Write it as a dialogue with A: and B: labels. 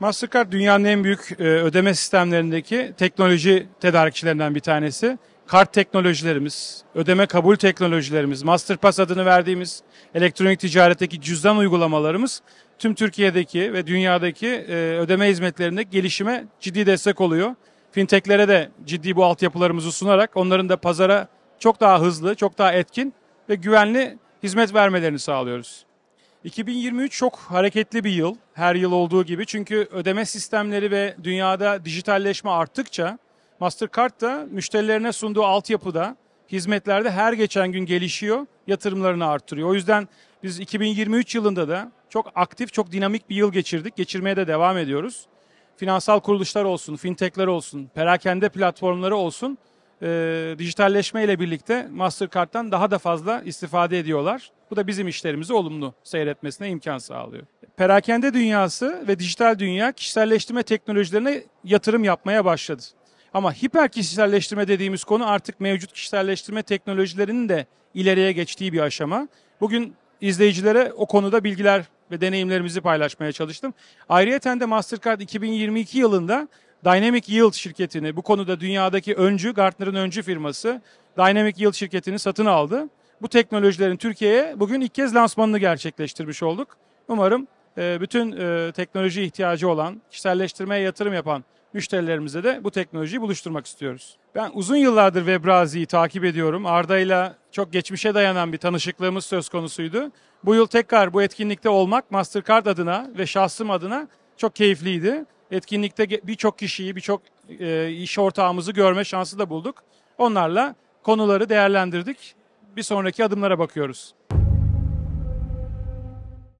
A: Mastercard dünyanın en büyük e, ödeme sistemlerindeki teknoloji tedarikçilerinden bir tanesi. Kart teknolojilerimiz, ödeme kabul teknolojilerimiz, Masterpass adını verdiğimiz elektronik ticaretteki cüzdan uygulamalarımız tüm Türkiye'deki ve dünyadaki e, ödeme hizmetlerinde gelişime ciddi destek oluyor. Fintechlere de ciddi bu altyapılarımızı sunarak onların da pazara çok daha hızlı, çok daha etkin ve güvenli hizmet vermelerini sağlıyoruz. 2023 çok hareketli bir yıl her yıl olduğu gibi. Çünkü ödeme sistemleri ve dünyada dijitalleşme arttıkça Mastercard da müşterilerine sunduğu altyapıda, hizmetlerde her geçen gün gelişiyor, yatırımlarını arttırıyor. O yüzden biz 2023 yılında da çok aktif, çok dinamik bir yıl geçirdik. Geçirmeye de devam ediyoruz. Finansal kuruluşlar olsun, fintechler olsun, perakende platformları olsun e, dijitalleşme ile birlikte Mastercard'dan daha da fazla istifade ediyorlar. Bu da bizim işlerimizi olumlu seyretmesine imkan sağlıyor. Perakende dünyası ve dijital dünya kişiselleştirme teknolojilerine yatırım yapmaya başladı. Ama hiper kişiselleştirme dediğimiz konu artık mevcut kişiselleştirme teknolojilerinin de ileriye geçtiği bir aşama. Bugün izleyicilere o konuda bilgiler ve deneyimlerimizi paylaşmaya çalıştım. Ayrıyeten de Mastercard 2022 yılında Dynamic Yield şirketini bu konuda dünyadaki öncü Gartner'ın öncü firması Dynamic Yield şirketini satın aldı. Bu teknolojilerin Türkiye'ye bugün ilk kez lansmanını gerçekleştirmiş olduk. Umarım e, bütün e, teknoloji ihtiyacı olan, kişiselleştirmeye yatırım yapan müşterilerimize de bu teknolojiyi buluşturmak istiyoruz. Ben uzun yıllardır Webrazi'yi takip ediyorum. Arda'yla çok geçmişe dayanan bir tanışıklığımız söz konusuydu. Bu yıl tekrar bu etkinlikte olmak Mastercard adına ve şahsım adına çok keyifliydi etkinlikte birçok kişiyi, birçok e, iş ortağımızı görme şansı da bulduk. Onlarla konuları değerlendirdik. Bir sonraki adımlara bakıyoruz.